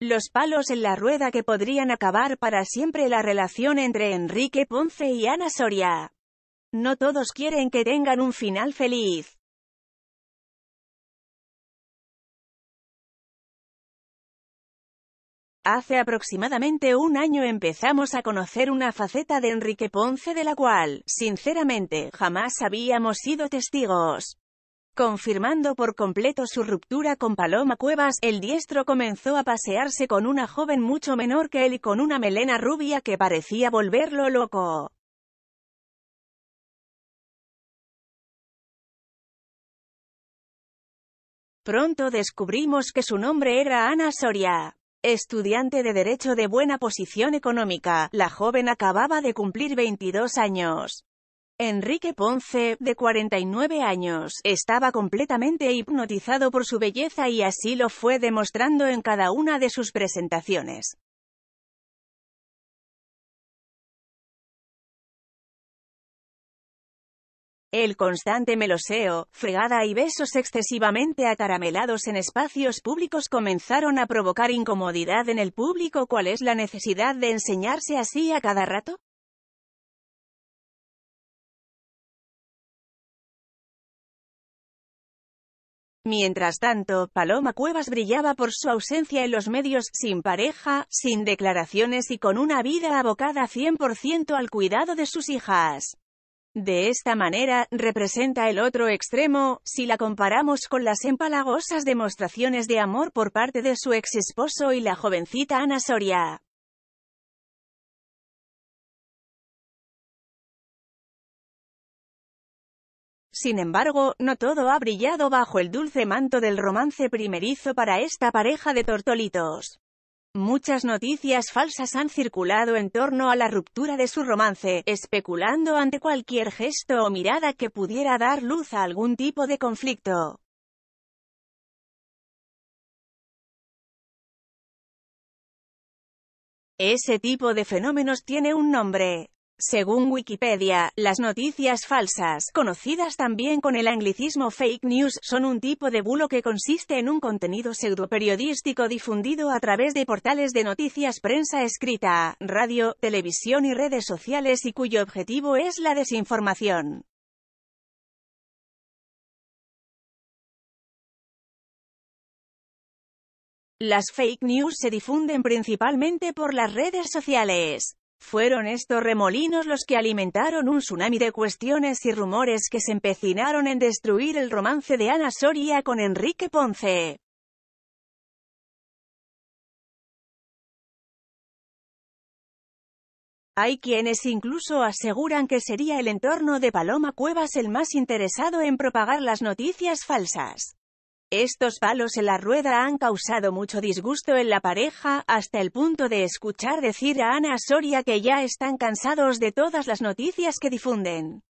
Los palos en la rueda que podrían acabar para siempre la relación entre Enrique Ponce y Ana Soria. No todos quieren que tengan un final feliz. Hace aproximadamente un año empezamos a conocer una faceta de Enrique Ponce de la cual, sinceramente, jamás habíamos sido testigos. Confirmando por completo su ruptura con Paloma Cuevas, el diestro comenzó a pasearse con una joven mucho menor que él y con una melena rubia que parecía volverlo loco. Pronto descubrimos que su nombre era Ana Soria. Estudiante de Derecho de buena posición económica, la joven acababa de cumplir 22 años. Enrique Ponce, de 49 años, estaba completamente hipnotizado por su belleza y así lo fue demostrando en cada una de sus presentaciones. El constante meloseo, fregada y besos excesivamente acaramelados en espacios públicos comenzaron a provocar incomodidad en el público. ¿Cuál es la necesidad de enseñarse así a cada rato? Mientras tanto, Paloma Cuevas brillaba por su ausencia en los medios, sin pareja, sin declaraciones y con una vida abocada 100% al cuidado de sus hijas. De esta manera, representa el otro extremo, si la comparamos con las empalagosas demostraciones de amor por parte de su ex esposo y la jovencita Ana Soria. Sin embargo, no todo ha brillado bajo el dulce manto del romance primerizo para esta pareja de tortolitos. Muchas noticias falsas han circulado en torno a la ruptura de su romance, especulando ante cualquier gesto o mirada que pudiera dar luz a algún tipo de conflicto. Ese tipo de fenómenos tiene un nombre. Según Wikipedia, las noticias falsas, conocidas también con el anglicismo fake news, son un tipo de bulo que consiste en un contenido pseudoperiodístico difundido a través de portales de noticias, prensa escrita, radio, televisión y redes sociales y cuyo objetivo es la desinformación. Las fake news se difunden principalmente por las redes sociales. Fueron estos remolinos los que alimentaron un tsunami de cuestiones y rumores que se empecinaron en destruir el romance de Ana Soria con Enrique Ponce. Hay quienes incluso aseguran que sería el entorno de Paloma Cuevas el más interesado en propagar las noticias falsas. Estos palos en la rueda han causado mucho disgusto en la pareja, hasta el punto de escuchar decir a Ana Soria que ya están cansados de todas las noticias que difunden.